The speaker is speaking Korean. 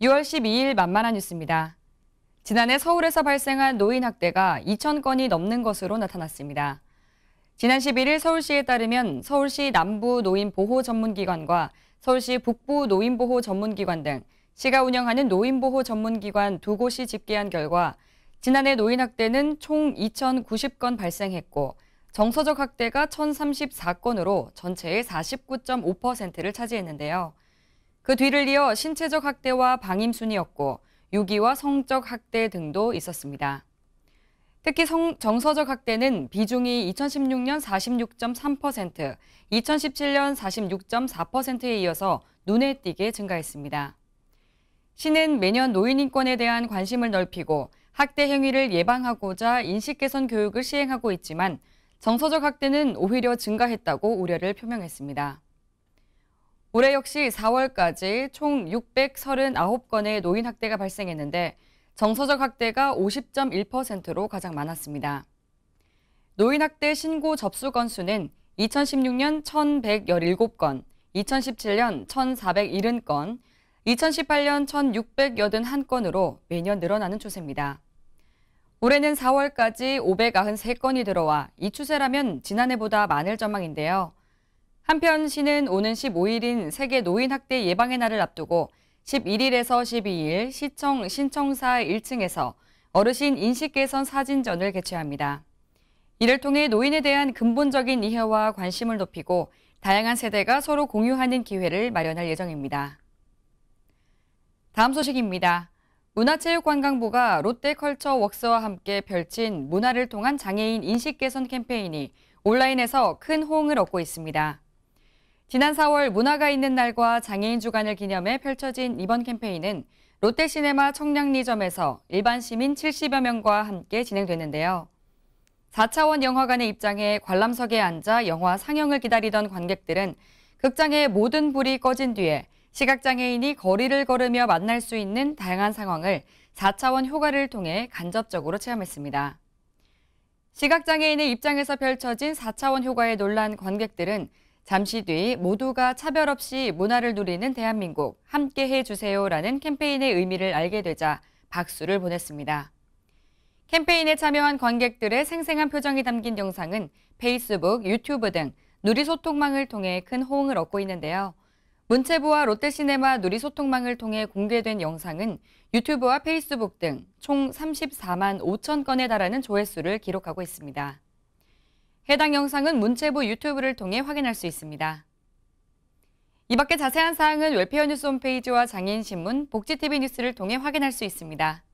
6월 12일 만만한 뉴스입니다. 지난해 서울에서 발생한 노인 학대가 2천 건이 넘는 것으로 나타났습니다. 지난 11일 서울시에 따르면 서울시 남부 노인 보호 전문기관과 서울시 북부 노인 보호 전문기관 등 시가 운영하는 노인 보호 전문기관 두 곳이 집계한 결과 지난해 노인 학대는 총 2,090건 발생했고 정서적 학대가 1,034건으로 전체의 49.5%를 차지했는데요. 그 뒤를 이어 신체적 학대와 방임순이었고 유기와 성적 학대 등도 있었습니다. 특히 성, 정서적 학대는 비중이 2016년 46.3%, 2017년 46.4%에 이어서 눈에 띄게 증가했습니다. 시는 매년 노인인권에 대한 관심을 넓히고 학대 행위를 예방하고자 인식개선 교육을 시행하고 있지만 정서적 학대는 오히려 증가했다고 우려를 표명했습니다. 올해 역시 4월까지 총 639건의 노인 학대가 발생했는데 정서적 학대가 50.1%로 가장 많았습니다. 노인 학대 신고 접수 건수는 2016년 1,117건, 2017년 1,470건, 2018년 1,681건으로 매년 늘어나는 추세입니다. 올해는 4월까지 593건이 들어와 이 추세라면 지난해보다 많을 전망인데요. 한편 시는 오는 15일인 세계 노인학대 예방의 날을 앞두고 11일에서 12일 시청 신청사 1층에서 어르신 인식 개선 사진전을 개최합니다. 이를 통해 노인에 대한 근본적인 이해와 관심을 높이고 다양한 세대가 서로 공유하는 기회를 마련할 예정입니다. 다음 소식입니다. 문화체육관광부가 롯데컬처 웍스와 함께 펼친 문화를 통한 장애인 인식 개선 캠페인이 온라인에서 큰 호응을 얻고 있습니다. 지난 4월 문화가 있는 날과 장애인 주간을 기념해 펼쳐진 이번 캠페인은 롯데시네마 청량리점에서 일반 시민 70여 명과 함께 진행됐는데요. 4차원 영화관에 입장해 관람석에 앉아 영화 상영을 기다리던 관객들은 극장의 모든 불이 꺼진 뒤에 시각장애인이 거리를 걸으며 만날 수 있는 다양한 상황을 4차원 효과를 통해 간접적으로 체험했습니다. 시각장애인의 입장에서 펼쳐진 4차원 효과에 놀란 관객들은 잠시 뒤 모두가 차별 없이 문화를 누리는 대한민국 함께 해주세요라는 캠페인의 의미를 알게 되자 박수를 보냈습니다. 캠페인에 참여한 관객들의 생생한 표정이 담긴 영상은 페이스북, 유튜브 등 누리소통망을 통해 큰 호응을 얻고 있는데요. 문체부와 롯데시네마 누리소통망을 통해 공개된 영상은 유튜브와 페이스북 등 총 34만 5천 건에 달하는 조회수를 기록하고 있습니다. 해당 영상은 문체부 유튜브를 통해 확인할 수 있습니다. 이 밖에 자세한 사항은 웰페어 뉴스 홈페이지와 장애인신문, 복지TV 뉴스를 통해 확인할 수 있습니다.